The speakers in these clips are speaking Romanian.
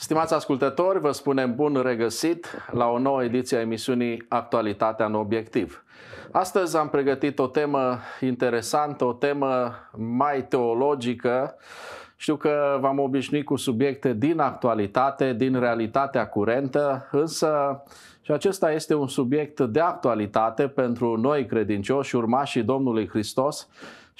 Stimați ascultători, vă spunem bun regăsit la o nouă ediție a emisiunii Actualitatea în Obiectiv. Astăzi am pregătit o temă interesantă, o temă mai teologică. Știu că v-am obișnuit cu subiecte din actualitate, din realitatea curentă, însă și acesta este un subiect de actualitate pentru noi credincioși, urmașii Domnului Hristos,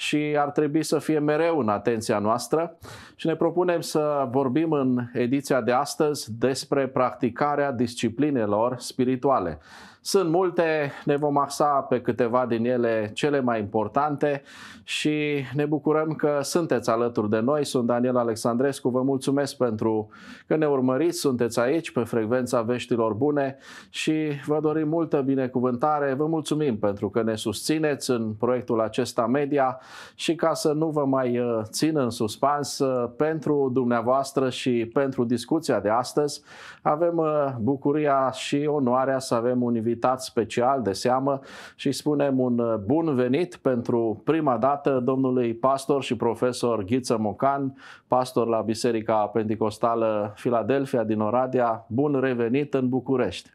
și ar trebui să fie mereu în atenția noastră și ne propunem să vorbim în ediția de astăzi despre practicarea disciplinelor spirituale. Sunt multe, ne vom axa pe câteva din ele cele mai importante și ne bucurăm că sunteți alături de noi. Sunt Daniel Alexandrescu, vă mulțumesc pentru că ne urmăriți, sunteți aici pe frecvența veștilor bune și vă dorim multă binecuvântare. Vă mulțumim pentru că ne susțineți în proiectul acesta media și ca să nu vă mai uh, țin în suspans uh, pentru dumneavoastră și pentru discuția de astăzi, avem uh, bucuria și onoarea să avem un invitat invitat special de seamă și spunem un uh, bun venit pentru prima dată domnului pastor și profesor Ghiță Mocan, pastor la Biserica Pentecostală Filadelfia din Oradea. Bun revenit în București!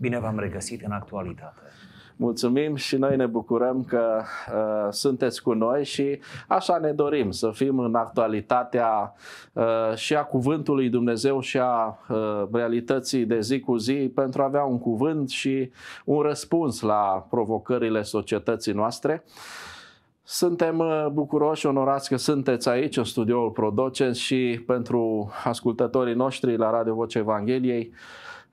Bine v-am regăsit în actualitate! Mulțumim și noi ne bucurăm că uh, sunteți cu noi și așa ne dorim să fim în actualitatea uh, și a Cuvântului Dumnezeu și a uh, realității de zi cu zi pentru a avea un cuvânt și un răspuns la provocările societății noastre. Suntem uh, bucuroși, onorați că sunteți aici în studioul Prodocens și pentru ascultătorii noștri la Radio Vocea Evangheliei.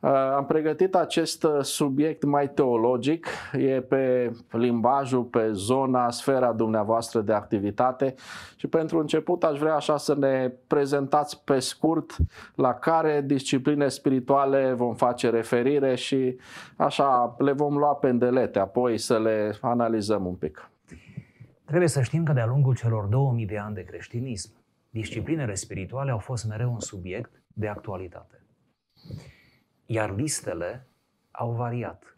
Uh, am pregătit acest uh, subiect mai teologic, e pe limbajul, pe zona, sfera dumneavoastră de activitate și pentru început aș vrea așa să ne prezentați pe scurt la care discipline spirituale vom face referire și așa le vom lua pe îndelete, apoi să le analizăm un pic. Trebuie să știm că de-a lungul celor 2000 de ani de creștinism, disciplinele spirituale au fost mereu un subiect de actualitate. Iar listele au variat.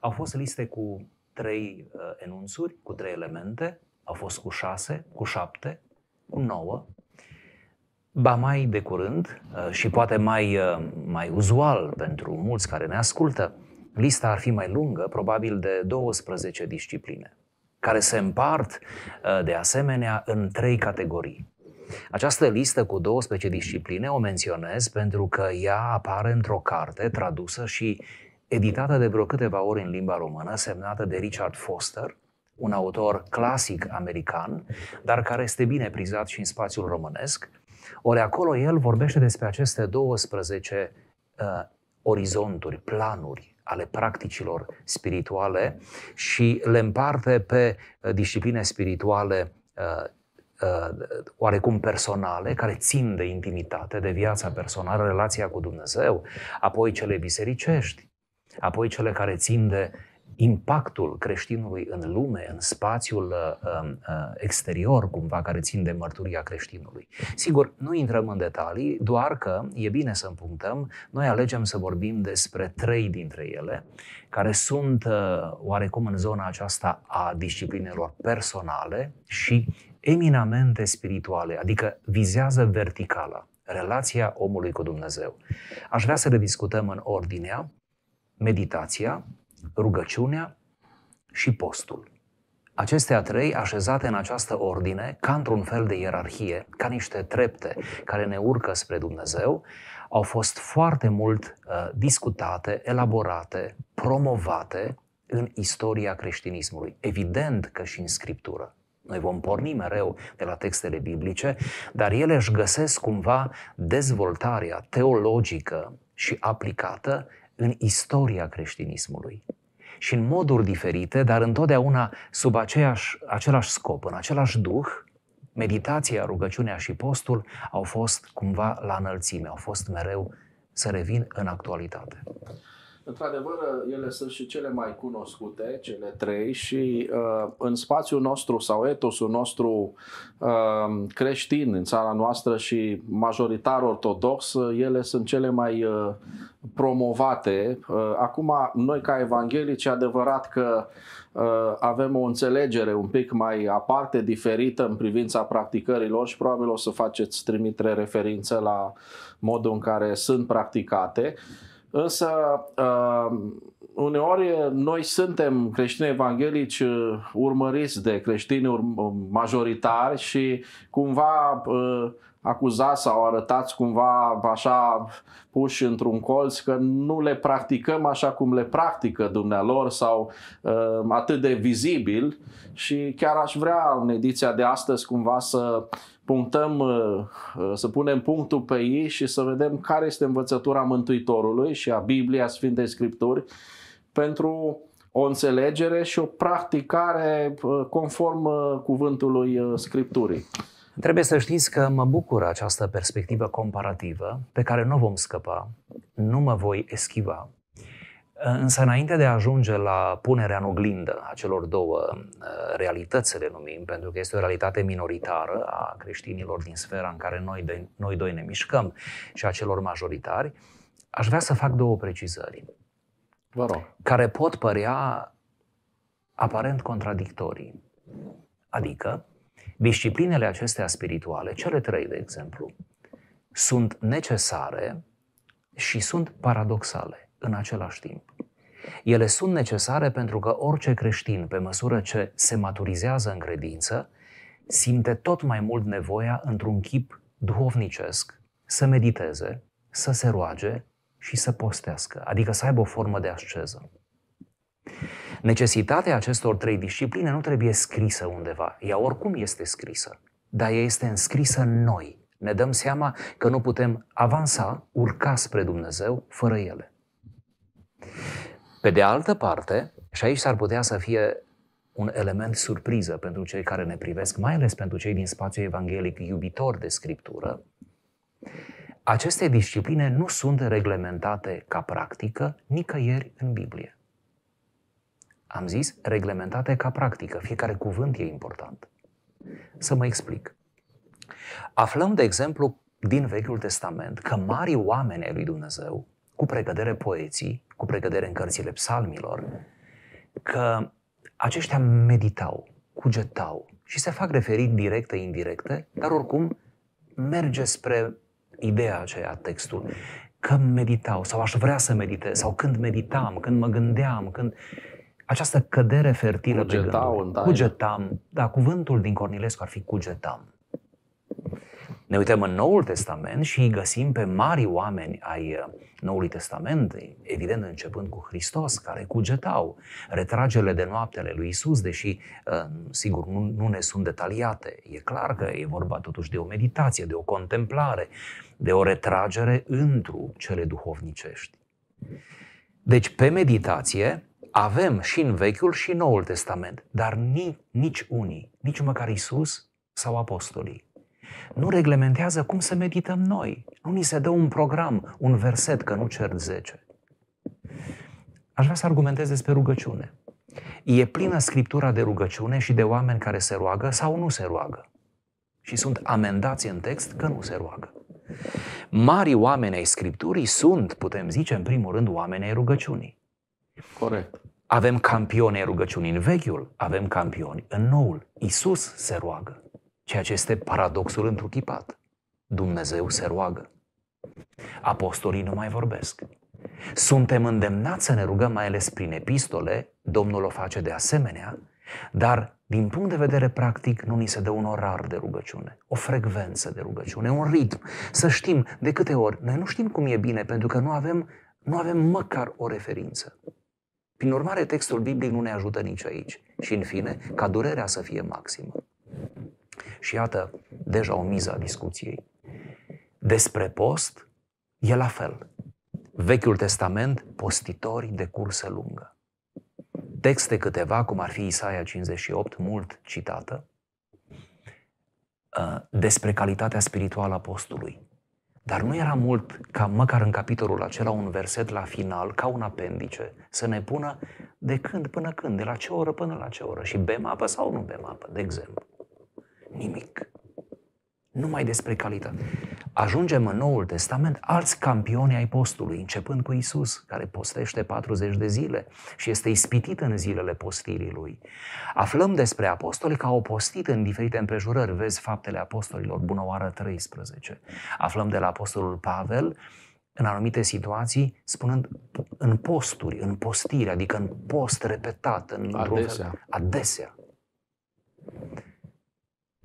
Au fost liste cu trei uh, enunțuri, cu trei elemente, au fost cu șase, cu șapte, cu nouă. Ba mai de curând, uh, și poate mai, uh, mai uzual pentru mulți care ne ascultă, lista ar fi mai lungă, probabil de 12 discipline, care se împart de asemenea în trei categorii. Această listă cu 12 discipline o menționez pentru că ea apare într-o carte tradusă și editată de vreo câteva ori în limba română, semnată de Richard Foster, un autor clasic american, dar care este bine prizat și în spațiul românesc. Ori acolo el vorbește despre aceste 12 uh, orizonturi, planuri ale practicilor spirituale și le împarte pe uh, discipline spirituale uh, Uh, oarecum personale, care țin de intimitate, de viața personală, relația cu Dumnezeu, apoi cele bisericești, apoi cele care țin de impactul creștinului în lume, în spațiul uh, um, uh, exterior, cumva, care țin de mărturia creștinului. Sigur, nu intrăm în detalii, doar că e bine să împunctăm. Noi alegem să vorbim despre trei dintre ele, care sunt oarecum în zona aceasta a disciplinelor personale și eminamente spirituale, adică vizează verticala, relația omului cu Dumnezeu. Aș vrea să le discutăm în ordinea, meditația, rugăciunea și postul. Acestea trei așezate în această ordine, ca într-un fel de ierarhie, ca niște trepte care ne urcă spre Dumnezeu, au fost foarte mult uh, discutate, elaborate, promovate în istoria creștinismului. Evident că și în scriptură. Noi vom porni mereu de la textele biblice, dar ele își găsesc cumva dezvoltarea teologică și aplicată în istoria creștinismului și în moduri diferite, dar întotdeauna sub aceeași, același scop, în același duh, meditația, rugăciunea și postul au fost cumva la înălțime, au fost mereu să revin în actualitate. Într-adevăr, ele sunt și cele mai cunoscute, cele trei, și uh, în spațiul nostru sau etosul nostru uh, creștin în țara noastră și majoritar ortodox, ele sunt cele mai uh, promovate. Uh, acum, noi ca evanghelici, adevărat că uh, avem o înțelegere un pic mai aparte, diferită în privința practicărilor și probabil o să faceți trimitere referință la modul în care sunt practicate. Uh, Însă, uh, uneori noi suntem creștini evanghelici uh, urmăriți de creștini uh, majoritari și cumva acuzați sau arătați cumva așa puși într-un colț că nu le practicăm așa cum le practică dumnealor sau uh, atât de vizibil și chiar aș vrea în ediția de astăzi cumva să uh, punctăm, uh, uh, să punem punctul pe ei și să vedem care este învățătura Mântuitorului și a Bibliei, a Sfintei Scripturi, pentru o înțelegere și o practicare uh, conform cuvântului Scripturii. Trebuie să știți că mă bucură această perspectivă comparativă pe care nu vom scăpa, nu mă voi eschiva. Însă înainte de a ajunge la punerea în oglindă a celor două uh, realități, să le numim, pentru că este o realitate minoritară a creștinilor din sfera în care noi, de, noi doi ne mișcăm și a celor majoritari, aș vrea să fac două precizări. Vă rog. Care pot părea aparent contradictorii. Adică, disciplinele acestea spirituale, cele trei, de exemplu, sunt necesare și sunt paradoxale în același timp. Ele sunt necesare pentru că orice creștin, pe măsură ce se maturizează în credință, simte tot mai mult nevoia, într-un chip duhovnicesc, să mediteze, să se roage și să postească, adică să aibă o formă de asceză. Necesitatea acestor trei discipline nu trebuie scrisă undeva. Ea oricum este scrisă, dar ea este înscrisă în noi. Ne dăm seama că nu putem avansa, urca spre Dumnezeu, fără ele. Pe de altă parte, și aici s-ar putea să fie un element surpriză pentru cei care ne privesc, mai ales pentru cei din spațiul evanghelic iubitor de scriptură, aceste discipline nu sunt reglementate ca practică nicăieri în Biblie. Am zis reglementate ca practică, fiecare cuvânt e important. Să mă explic. Aflăm, de exemplu, din Vechiul Testament că mari oameni ai lui Dumnezeu, cu pregădere poeții, cu precădere în cărțile psalmilor, că aceștia meditau, cugetau și se fac referiri directe, indirecte, dar oricum merge spre ideea aceea, textul, că meditau sau aș vrea să meditez sau când meditam, când mă gândeam, când această cădere fertilă cugetau, de gânduri, cugetam, da, cuvântul din Cornilescu ar fi cugetam. Ne uităm în Noul Testament și îi găsim pe mari oameni ai uh, Noului Testament, evident începând cu Hristos, care cugetau retragele de noaptele lui Isus, deși, uh, sigur, nu, nu ne sunt detaliate. E clar că e vorba totuși de o meditație, de o contemplare, de o retragere întru cele duhovnicești. Deci, pe meditație, avem și în Vechiul și Noul Testament, dar ni, nici unii, nici măcar Isus sau apostolii, nu reglementează cum să medităm noi. Nu ni se dă un program, un verset, că nu cer 10. Aș vrea să argumentez despre rugăciune. E plină scriptura de rugăciune și de oameni care se roagă sau nu se roagă. Și sunt amendați în text că nu se roagă. Mari oameni ai scripturii sunt, putem zice, în primul rând, oameni ai rugăciunii. Corect. Avem campioni ai rugăciunii în Vechiul, avem campioni în Noul. Isus se roagă ceea ce este paradoxul întruchipat. Dumnezeu se roagă. Apostolii nu mai vorbesc. Suntem îndemnați să ne rugăm mai ales prin epistole, Domnul o face de asemenea, dar din punct de vedere practic nu ni se dă un orar de rugăciune, o frecvență de rugăciune, un ritm. Să știm de câte ori. Noi nu știm cum e bine pentru că nu avem, nu avem măcar o referință. Prin urmare, textul biblic nu ne ajută nici aici. Și în fine, ca durerea să fie maximă. Și iată, deja o miză a discuției. Despre post e la fel. Vechiul Testament, postitori de cursă lungă. Texte câteva, cum ar fi Isaia 58, mult citată, uh, despre calitatea spirituală a postului. Dar nu era mult ca măcar în capitolul acela un verset la final, ca un apendice, să ne pună de când până când, de la ce oră până la ce oră și bem apă sau nu bem apă, de exemplu nimic. Numai despre calitate. Ajungem în Noul Testament alți campioni ai postului, începând cu Isus, care postește 40 de zile și este ispitit în zilele postirii lui. Aflăm despre apostoli că au postit în diferite împrejurări. Vezi faptele apostolilor, bună oară 13. Aflăm de la apostolul Pavel în anumite situații, spunând în posturi, în postire, adică în post repetat, în adesea. Fel, adesea.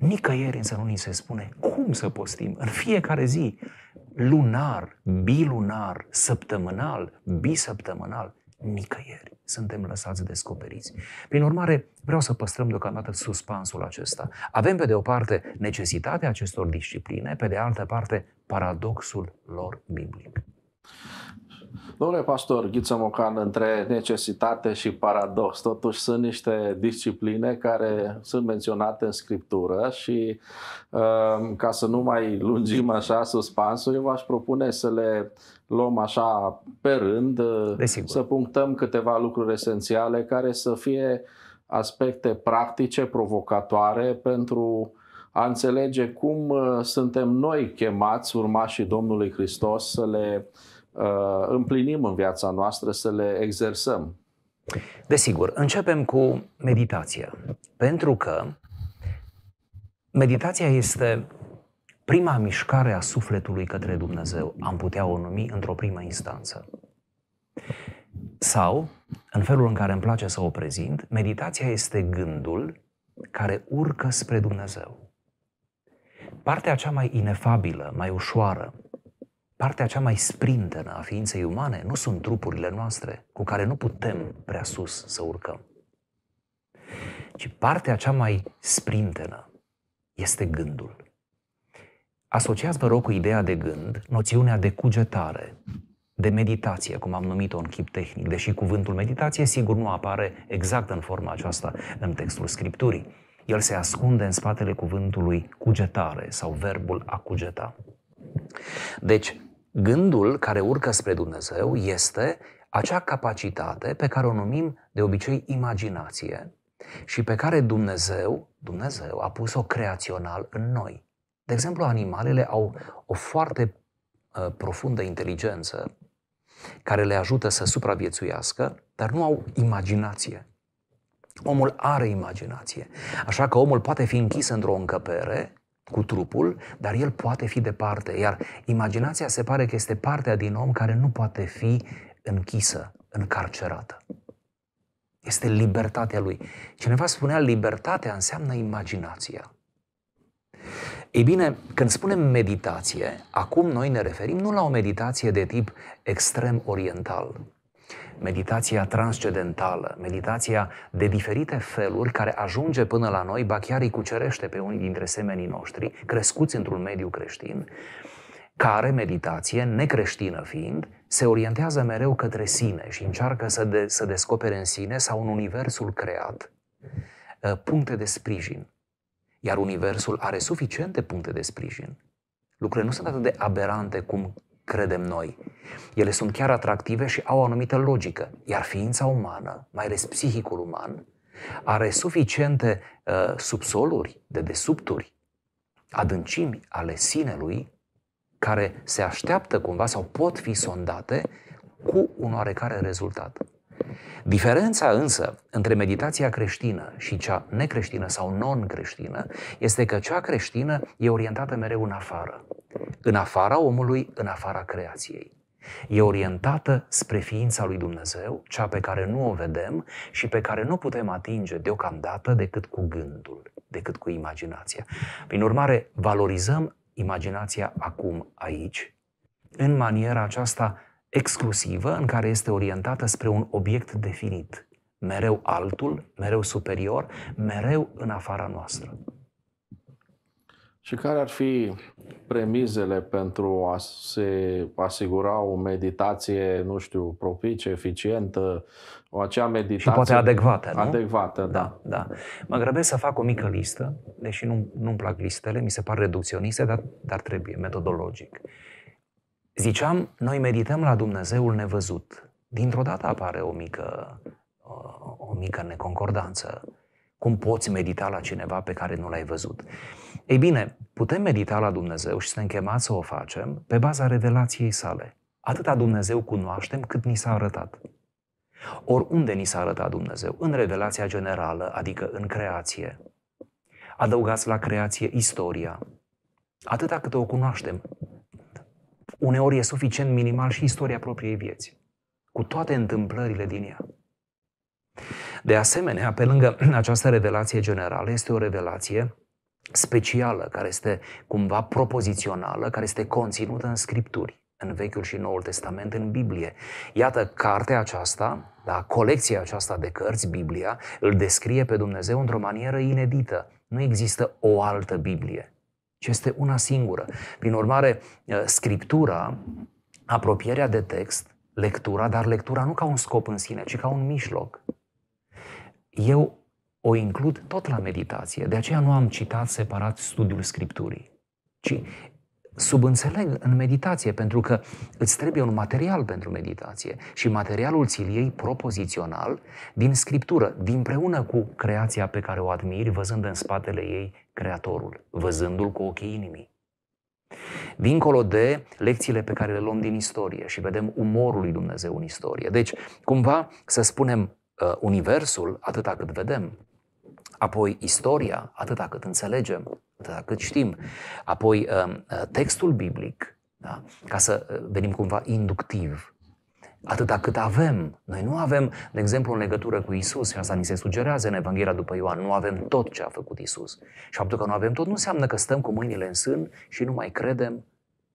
Nicăieri însă nu ni se spune cum să postim în fiecare zi, lunar, bilunar, săptămânal, bisăptămânal, nicăieri suntem lăsați descoperiți. Prin urmare, vreau să păstrăm deocamdată suspansul acesta. Avem, pe de o parte, necesitatea acestor discipline, pe de altă parte, paradoxul lor biblic. Domnule pastor Ghiță Mocan, între necesitate și paradox, totuși sunt niște discipline care sunt menționate în Scriptură și ehm, ca să nu mai lungim așa suspansul, eu v-aș propune să le luăm așa pe rând, să punctăm câteva lucruri esențiale care să fie aspecte practice, provocatoare pentru a înțelege cum ă, suntem noi chemați, urmașii Domnului Hristos, să le uh, Uh, împlinim în viața noastră, să le exersăm. Desigur, începem cu meditația. Pentru că meditația este prima mișcare a sufletului către Dumnezeu, am putea o numi într-o primă instanță. Sau, în felul în care îmi place să o prezint, meditația este gândul care urcă spre Dumnezeu. Partea cea mai inefabilă, mai ușoară, Partea cea mai sprintenă a ființei umane nu sunt trupurile noastre, cu care nu putem prea sus să urcăm, ci partea cea mai sprintenă este gândul. Asociați, vă rog, cu ideea de gând, noțiunea de cugetare, de meditație, cum am numit-o în chip tehnic, deși cuvântul meditație sigur nu apare exact în forma aceasta în textul Scripturii. El se ascunde în spatele cuvântului cugetare sau verbul a cugeta. Deci, Gândul care urcă spre Dumnezeu este acea capacitate pe care o numim de obicei imaginație și pe care Dumnezeu, Dumnezeu a pus-o creațional în noi. De exemplu, animalele au o foarte uh, profundă inteligență care le ajută să supraviețuiască, dar nu au imaginație. Omul are imaginație. Așa că omul poate fi închis într-o încăpere cu trupul, dar el poate fi departe, iar imaginația se pare că este partea din om care nu poate fi închisă, încarcerată. Este libertatea lui. Cineva spunea, libertatea înseamnă imaginația. Ei bine, când spunem meditație, acum noi ne referim nu la o meditație de tip extrem oriental, meditația transcendentală, meditația de diferite feluri care ajunge până la noi, ba chiar îi cucerește pe unii dintre semenii noștri, crescuți într-un mediu creștin, care meditație, necreștină fiind, se orientează mereu către sine și încearcă să, de, să descopere în sine sau în universul creat uh, puncte de sprijin. Iar universul are suficiente puncte de sprijin. Lucrurile nu sunt atât de aberante cum credem noi. Ele sunt chiar atractive și au o anumită logică, iar ființa umană, mai ales psihicul uman, are suficiente uh, subsoluri, de desubturi, adâncimi ale sinelui, care se așteaptă cumva sau pot fi sondate cu un oarecare rezultat. Diferența însă între meditația creștină și cea necreștină sau non-creștină este că cea creștină e orientată mereu în afară. În afara omului, în afara creației. E orientată spre ființa lui Dumnezeu, cea pe care nu o vedem și pe care nu putem atinge deocamdată decât cu gândul, decât cu imaginația. Prin urmare, valorizăm imaginația acum, aici, în maniera aceasta exclusivă în care este orientată spre un obiect definit, mereu altul, mereu superior, mereu în afara noastră. Și care ar fi premizele pentru a se asigura o meditație, nu știu, propice, eficientă, o acea meditație... Și poate adecvată, nu? Adecvată, da. da. da. Mă grăbesc să fac o mică listă, deși nu, nu-mi plac listele, mi se par reducționiste, dar, dar trebuie, metodologic. Uh, Ziceam, noi medităm la Dumnezeul nevăzut. Dintr-o dată apare o mică, uh, o mică neconcordanță. Cum poți medita la cineva pe care nu l-ai văzut? Ei bine, putem medita la Dumnezeu și suntem chemați să o facem pe baza revelației sale. Atâta Dumnezeu cunoaștem cât ni s-a arătat. Oriunde ni s-a arătat Dumnezeu, în revelația generală, adică în creație. Adăugați la creație istoria. Atâta cât o cunoaștem, uneori e suficient minimal și istoria propriei vieți, cu toate întâmplările din ea. De asemenea, pe lângă această revelație generală, este o revelație specială, care este cumva propozițională, care este conținută în Scripturi în Vechiul și Noul Testament, în Biblie. Iată, cartea aceasta, da, colecția aceasta de cărți, Biblia, îl descrie pe Dumnezeu într-o manieră inedită. Nu există o altă Biblie ci este una singură. Prin urmare, ă, scriptura, apropierea de text, lectura, dar lectura nu ca un scop în sine, ci ca un mijloc. Eu o includ tot la meditație, de aceea nu am citat separat studiul scripturii, ci subînțeleg în meditație, pentru că îți trebuie un material pentru meditație și materialul ți-l iei propozițional din scriptură, preună cu creația pe care o admiri, văzând în spatele ei Creatorul, văzându-l cu ochii inimii. Dincolo de lecțiile pe care le luăm din istorie și vedem umorul lui Dumnezeu în istorie. Deci, cumva, să spunem, uh, Universul, atâta cât vedem, apoi istoria, atâta cât înțelegem, atâta cât știm, apoi um, uh, textul biblic, da? ca să uh, venim cumva inductiv atâta cât avem. Noi nu avem, de exemplu, în legătură cu Isus, și asta ni se sugerează în Evanghelia după Ioan, nu avem tot ce a făcut Isus. Și faptul că nu avem tot nu înseamnă că stăm cu mâinile în sân și nu mai credem.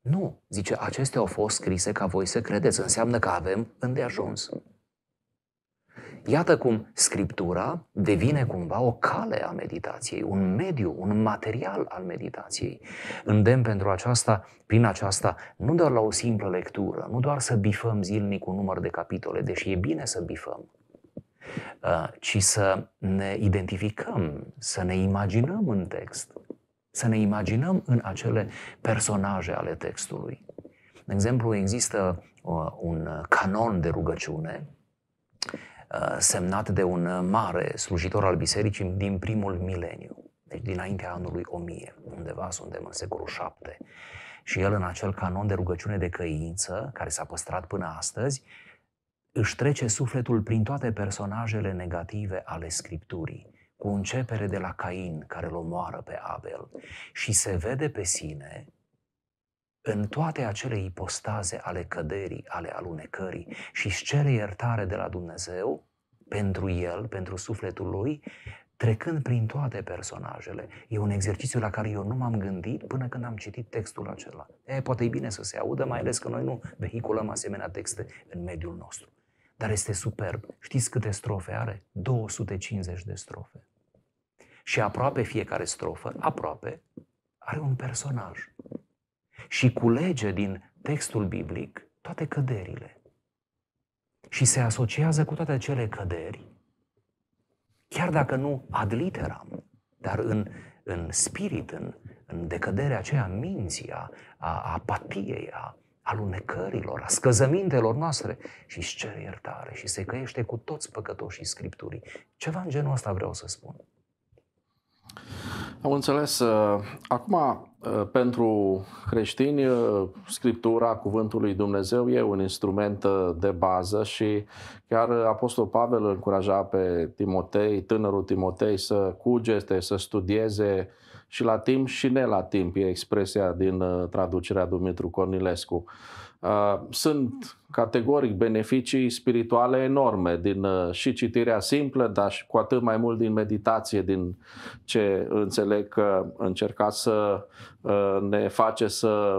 Nu. Zice, acestea au fost scrise ca voi să credeți. Înseamnă că avem îndeajuns. Iată cum Scriptura devine cumva o cale a meditației, un mediu, un material al meditației. Îndemn pentru aceasta, prin aceasta, nu doar la o simplă lectură, nu doar să bifăm zilnic un număr de capitole, deși e bine să bifăm, ă, ci să ne identificăm, să ne imaginăm în text, să ne imaginăm în acele personaje ale textului. De exemplu, există ă, un canon de rugăciune Uh, semnat de un mare slujitor al bisericii din primul mileniu, deci dinaintea anului 1000, undeva suntem în secolul 7. Și el în acel canon de rugăciune de căință, care s-a păstrat până astăzi, își trece sufletul prin toate personajele negative ale Scripturii, cu începere de la Cain, care îl omoară pe Abel, și se vede pe sine în toate acele ipostaze ale căderii, ale alunecării și își cere iertare de la Dumnezeu pentru el, pentru sufletul lui, trecând prin toate personajele. E un exercițiu la care eu nu m-am gândit până când am citit textul acela. E, poate e bine să se audă, mai ales că noi nu vehiculăm asemenea texte în mediul nostru. Dar este superb. Știți câte strofe are? 250 de strofe. Și aproape fiecare strofă, aproape, are un personaj și culege din textul biblic toate căderile. Și se asociază cu toate cele căderi, chiar dacă nu ad literam, dar în, în spirit, în, în decăderea aceea minții, a, a apatiei, a alunecărilor, a scăzămintelor noastre și își cere iertare și se căiește cu toți păcătoșii Scripturii. Ceva în genul ăsta vreau să spun. Am înțeles. Uh, acum, uh, pentru creștini, uh, Scriptura Cuvântul lui Dumnezeu e un instrument de bază și chiar Apostol Pavel îl încuraja pe Timotei, tânărul Timotei, să cugete, să studieze și la timp și ne la timp, e expresia din traducerea Dumitru Cornilescu. Uh, sunt categoric beneficii spirituale enorme din uh, și citirea simplă, dar și cu atât mai mult din meditație, din ce înțeleg că încercați să uh, ne face să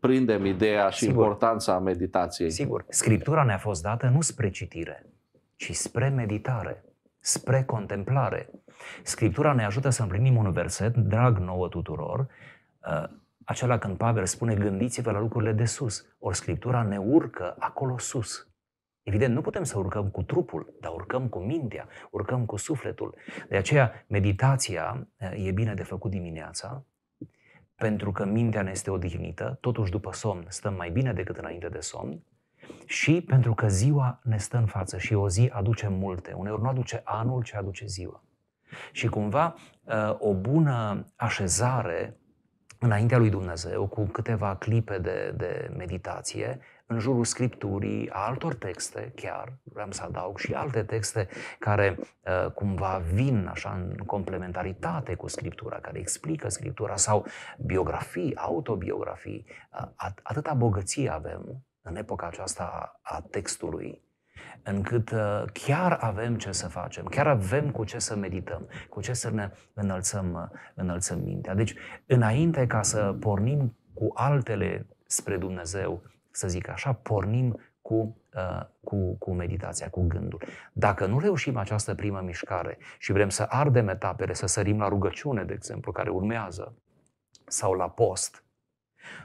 prindem ideea și Sigur. importanța meditației. Sigur. Scriptura ne-a fost dată nu spre citire, ci spre meditare, spre contemplare. Scriptura ne ajută să împlinim un verset drag nouă tuturor, acela când Pavel spune gândiți-vă la lucrurile de sus, ori Scriptura ne urcă acolo sus. Evident, nu putem să urcăm cu trupul, dar urcăm cu mintea, urcăm cu sufletul. De aceea, meditația eh, e bine de făcut dimineața, pentru că mintea ne este odihnită, totuși după somn stăm mai bine decât înainte de somn, și pentru că ziua ne stă în față și o zi aduce multe. Uneori nu aduce anul, ci aduce ziua. Și cumva eh, o bună așezare înaintea lui Dumnezeu cu câteva clipe de, de meditație, în jurul scripturii, a altor texte chiar, vreau să adaug și alte texte care uh, cumva vin așa în complementaritate cu scriptura, care explică scriptura sau biografii, autobiografii. Uh, at- atâta bogăție avem în epoca aceasta a, textului încât uh, chiar avem ce să facem, chiar avem cu ce să medităm, cu ce să ne înălțăm, uh, înălțăm mintea. Deci, înainte ca să pornim cu altele spre Dumnezeu, să zic așa, pornim cu, uh, cu, cu meditația, cu gândul. Dacă nu reușim această primă mișcare și vrem să ardem etapele, să sărim la rugăciune, de exemplu, care urmează, sau la post,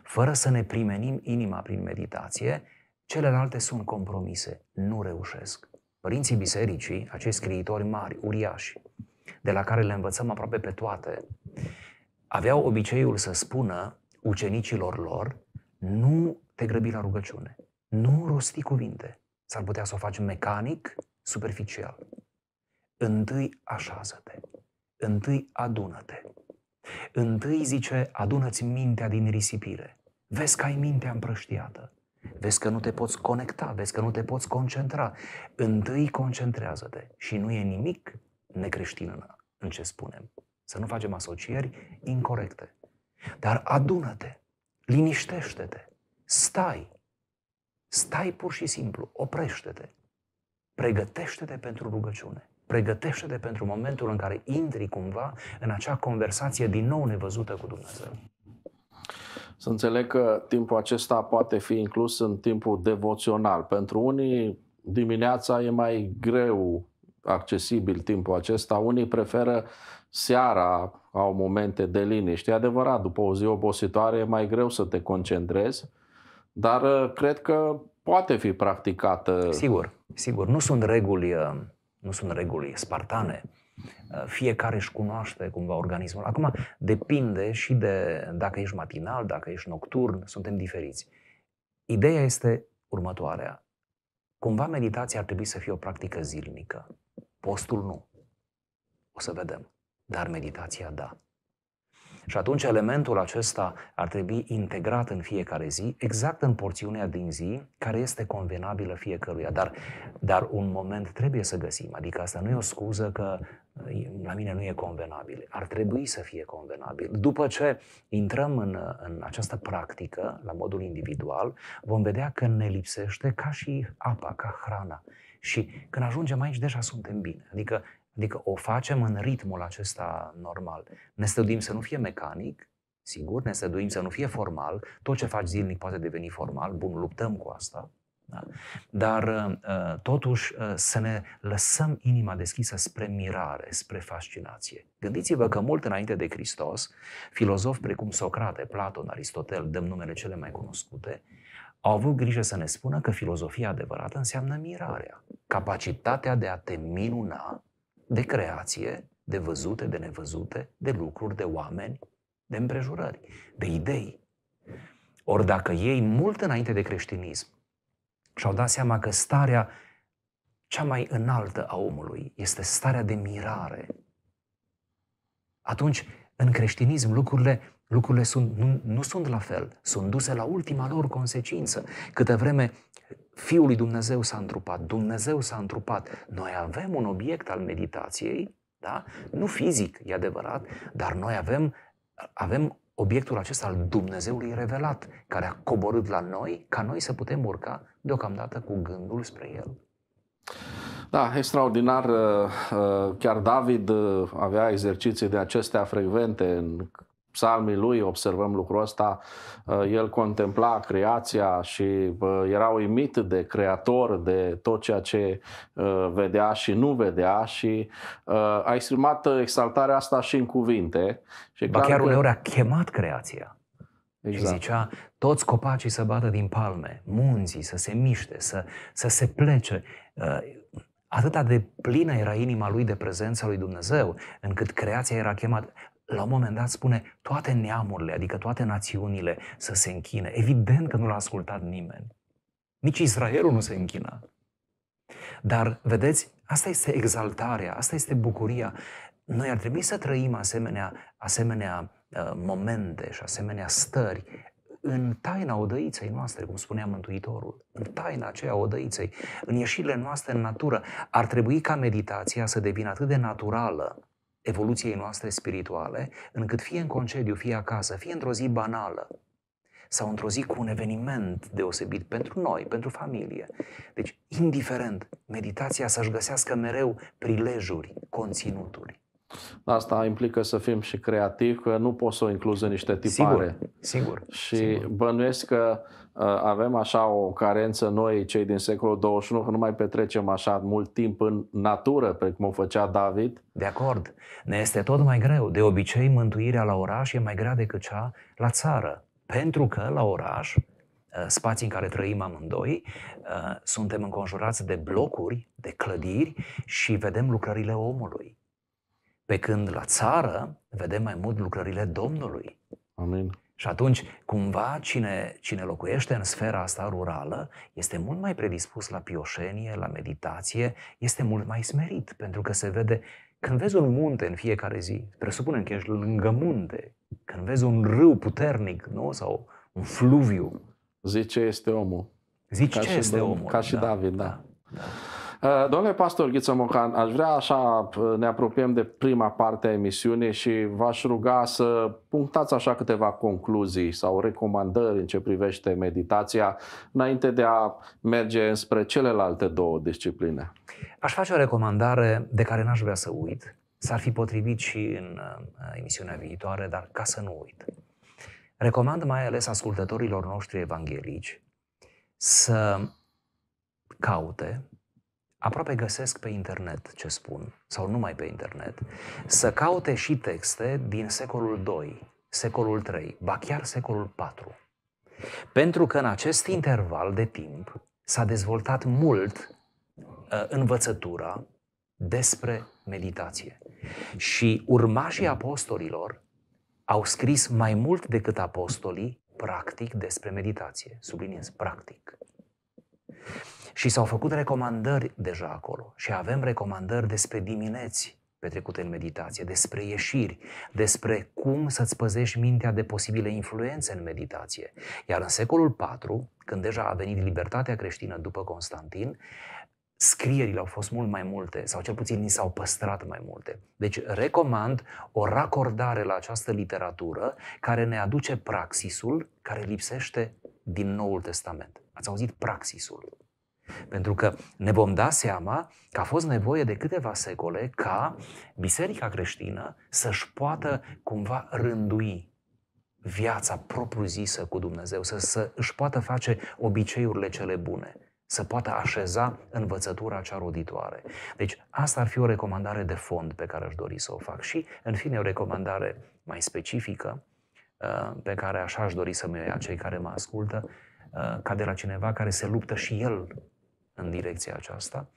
fără să ne primenim inima prin meditație, Celelalte sunt compromise, nu reușesc. Părinții bisericii, acești scriitori mari, uriași, de la care le învățăm aproape pe toate, aveau obiceiul să spună ucenicilor lor, nu te grăbi la rugăciune, nu rosti cuvinte, s-ar putea să o faci mecanic, superficial. Întâi așează-te, întâi adună-te. Întâi zice, adună-ți mintea din risipire, vezi că ai mintea împrăștiată, Vezi că nu te poți conecta, vezi că nu te poți concentra. Întâi concentrează-te și nu e nimic necreștin în, ce spunem. Să nu facem asocieri incorrecte. Dar adună-te, liniștește-te, stai, stai pur și simplu, oprește-te, pregătește-te pentru rugăciune. Pregătește-te pentru momentul în care intri cumva în acea conversație din nou nevăzută cu Dumnezeu. Să înțeleg că timpul acesta poate fi inclus în timpul devoțional. Pentru unii dimineața e mai greu accesibil timpul acesta, unii preferă seara, au momente de liniște. E adevărat, după o zi obositoare e mai greu să te concentrezi, dar uh, cred că poate fi practicată. Sigur, sigur. Nu sunt reguli, uh, nu sunt reguli spartane Uh, fiecare își cunoaște cumva organismul. Acum depinde și de dacă ești matinal, dacă ești nocturn, suntem diferiți. Ideea este următoarea. Cumva meditația ar trebui să fie o practică zilnică. Postul nu. O să vedem. Dar meditația da. Și atunci elementul acesta ar trebui integrat în fiecare zi, exact în porțiunea din zi care este convenabilă fiecăruia. Dar, dar un moment trebuie să găsim. Adică asta nu e o scuză că la mine nu e convenabil. Ar trebui să fie convenabil. După ce intrăm în, în această practică, la modul individual, vom vedea că ne lipsește ca și apa, ca hrana. Și când ajungem aici, deja suntem bine. Adică, adică o facem în ritmul acesta normal. Ne stăduim să nu fie mecanic, sigur, ne stăduim să nu fie formal. Tot ce faci zilnic poate deveni formal. Bun, luptăm cu asta. Da? Dar uh, totuși uh, să ne lăsăm inima deschisă spre mirare, spre fascinație. Gândiți-vă că mult înainte de Hristos, filozofi precum Socrate, Platon, Aristotel, dăm numele cele mai cunoscute, au avut grijă să ne spună că filozofia adevărată înseamnă mirarea, capacitatea de a te minuna de creație, de văzute, de nevăzute, de lucruri, de oameni, de împrejurări, de idei. Ori dacă ei, mult înainte de creștinism, și-au dat seama că starea cea mai înaltă a omului este starea de mirare. Atunci, în creștinism, lucrurile, lucrurile sunt, nu, nu sunt la fel, sunt duse la ultima lor consecință. Câte vreme Fiul lui Dumnezeu s-a întrupat, Dumnezeu s-a întrupat, noi avem un obiect al meditației, da? nu fizic, e adevărat, dar noi avem, avem obiectul acesta al Dumnezeului revelat, care a coborât la noi, ca noi să putem urca deocamdată cu gândul spre el. Da, extraordinar. Uh, uh, chiar David uh, avea exerciții de acestea frecvente în psalmii lui observăm lucrul ăsta. Uh, el contempla creația și uh, era uimit de creator, de tot ceea ce uh, vedea și nu vedea și a exprimat exaltarea asta și în cuvinte. Și ba chiar că... uneori a chemat creația. Exact. Și zicea, toți copacii să bată din palme, munții să se miște, să, să se plece. Atâta de plină era inima lui de prezența lui Dumnezeu, încât creația era chemată la un moment dat spune toate neamurile, adică toate națiunile să se închine. Evident că nu l-a ascultat nimeni. Nici Israelul nu se închină. Dar, vedeți, asta este exaltarea, asta este bucuria. Noi ar trebui să trăim asemenea, asemenea uh, momente și asemenea stări în taina odăiței noastre, cum spunea Mântuitorul, în taina aceea odăiței, în ieșirile noastre în natură, ar trebui ca meditația să devină atât de naturală, evoluției noastre spirituale, încât fie în concediu, fie acasă, fie într-o zi banală sau într-o zi cu un eveniment deosebit pentru noi, pentru familie. Deci, indiferent, meditația să-și găsească mereu prilejuri, conținuturi. Asta implică să fim și creativi, că nu poți să o incluzi în niște tipare. Sigur, sigur. Și sigur. bănuiesc că uh, Uh, avem așa o carență noi, cei din secolul 21, că nu mai petrecem așa mult timp în natură, precum o făcea David. De acord. Ne este tot mai greu. De obicei, mântuirea la oraș e mai grea decât cea la țară. Pentru că la oraș, uh, spații în care trăim amândoi, uh, suntem înconjurați de blocuri, de clădiri și vedem lucrările omului. Pe când la țară vedem mai mult lucrările Domnului. Amin. Și atunci, cumva, cine, cine locuiește în sfera asta rurală este mult mai predispus la pioșenie, la meditație, este mult mai smerit, pentru că se vede când vezi un munte în fiecare zi, presupunem că ești lângă munte, când vezi un râu puternic, nu? Sau un fluviu. Zice este omul. Zici ca ce este omul. Ca și da, David, da. da. da. Uh, domnule pastor Ghiță Mocan, aș vrea așa, uh, ne apropiem de prima parte a emisiunii și v-aș ruga să punctați așa câteva concluzii sau recomandări în ce privește meditația înainte de a merge spre celelalte două discipline. Aș face o recomandare de care n-aș vrea să uit. S-ar fi potrivit și în uh, emisiunea viitoare, dar ca să nu uit. Recomand mai ales ascultătorilor noștri evanghelici să caute aproape găsesc pe internet ce spun, sau numai pe internet, să caute și texte din secolul II, secolul III, ba chiar secolul IV. Pentru că în acest interval de timp s-a dezvoltat mult uh, învățătura despre meditație. Și urmașii apostolilor au scris mai mult decât apostolii, practic, despre meditație. Subliniez, practic. Și s-au făcut recomandări deja acolo și avem recomandări despre dimineți petrecute în meditație, despre ieșiri, despre cum să-ți păzești mintea de posibile influențe în meditație. Iar în secolul IV, când deja a venit libertatea creștină după Constantin, scrierile au fost mult mai multe, sau cel puțin ni s-au păstrat mai multe. Deci recomand o racordare la această literatură care ne aduce praxisul care lipsește din Noul Testament. Ați auzit praxisul. Pentru că ne vom da seama că a fost nevoie de câteva secole ca biserica creștină să-și poată cumva rândui viața propriu-zisă cu Dumnezeu, să, să își poată face obiceiurile cele bune, să poată așeza învățătura cea roditoare. Deci asta ar fi o recomandare de fond pe care aș dori să o fac și, în fine, o recomandare mai specifică uh, pe care așa aș dori să mi-o ia cei care mă ascultă, uh, ca de la cineva care se luptă și el în mhm. direcția aceasta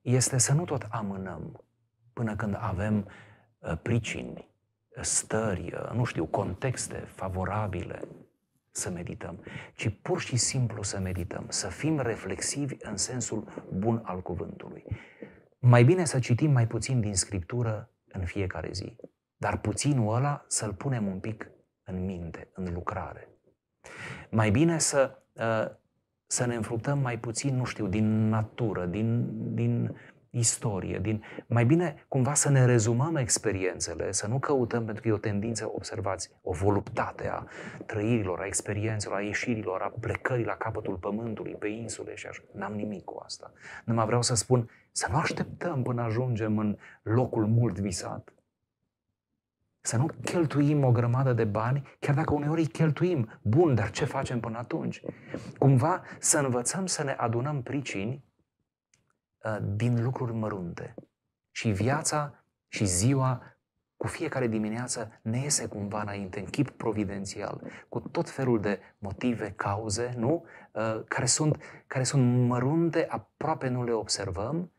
este să nu tot amânăm până când avem uh, pricini, uh, stări, uh, nu știu, contexte favorabile să medităm, ci pur și simplu să medităm, să fim reflexivi în sensul bun al cuvântului. Mai bine să citim mai puțin din scriptură în fiecare zi, dar puținul ăla să-l punem un pic în minte, în lucrare. Mai bine să uh, să ne înfructăm mai puțin, nu știu, din natură, din, din istorie, din... mai bine cumva să ne rezumăm experiențele, să nu căutăm, pentru că e o tendință, observați, o voluptate a trăirilor, a experiențelor, a ieșirilor, a plecării la capătul pământului, pe insule și așa. N-am nimic cu asta. Numai vreau să spun să nu așteptăm până ajungem în locul mult visat, să nu cheltuim o grămadă de bani, chiar dacă uneori îi cheltuim. Bun, dar ce facem până atunci? Cumva să învățăm să ne adunăm pricini ă, din lucruri mărunte. Și viața și ziua cu fiecare dimineață ne iese cumva înainte, în chip providențial, cu tot felul de motive, cauze, nu? Ă, care sunt, care sunt mărunte, aproape nu le observăm,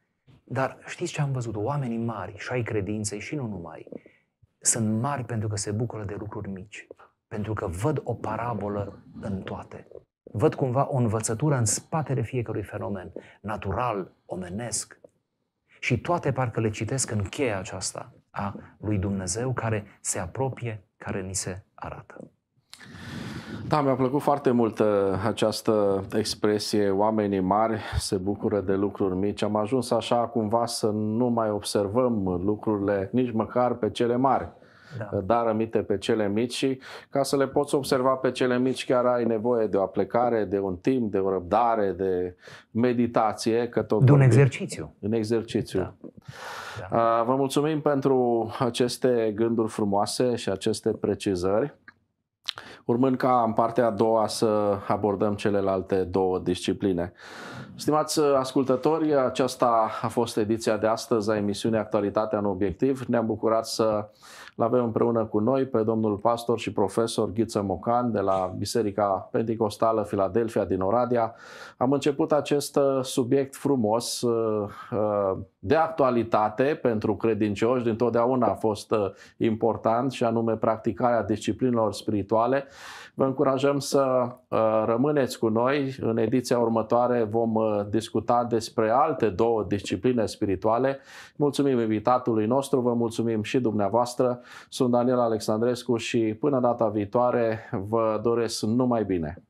dar știți ce am văzut? Oamenii mari și ai credinței și nu numai, sunt mari pentru că se bucură de lucruri mici, pentru că văd o parabolă în toate. Văd cumva o învățătură în spatele fiecărui fenomen, natural, omenesc. Și toate parcă le citesc în cheia aceasta a lui Dumnezeu care se apropie, care ni se arată. Da, mi-a plăcut foarte mult uh, această expresie, oamenii mari se bucură de lucruri mici. Am ajuns așa cumva să nu mai observăm lucrurile nici măcar pe cele mari. Da. Uh, dar amite pe cele mici și ca să le poți observa pe cele mici chiar ai nevoie de o aplecare, de un timp, de o răbdare, de meditație. Că tot de un exercițiu. Un exercițiu. Da. Da. Vă mulțumim pentru aceste gânduri frumoase și aceste precizări urmând ca în partea a doua să abordăm celelalte două discipline. Stimați uh, ascultători, aceasta a fost ediția de astăzi a emisiunii Actualitatea în Obiectiv. Ne-am bucurat să l avem împreună cu noi pe domnul pastor și profesor Ghiță Mocan de la Biserica Pentecostală Filadelfia din Oradea. Am început acest uh, subiect frumos uh, de actualitate pentru credincioși, dintotdeauna a fost important și anume practicarea disciplinelor spirituale Vă încurajăm să uh, rămâneți cu noi. În ediția următoare vom uh, discuta despre alte două discipline spirituale. Mulțumim invitatului nostru, vă mulțumim și dumneavoastră. Sunt Daniel Alexandrescu și până data viitoare vă doresc numai bine.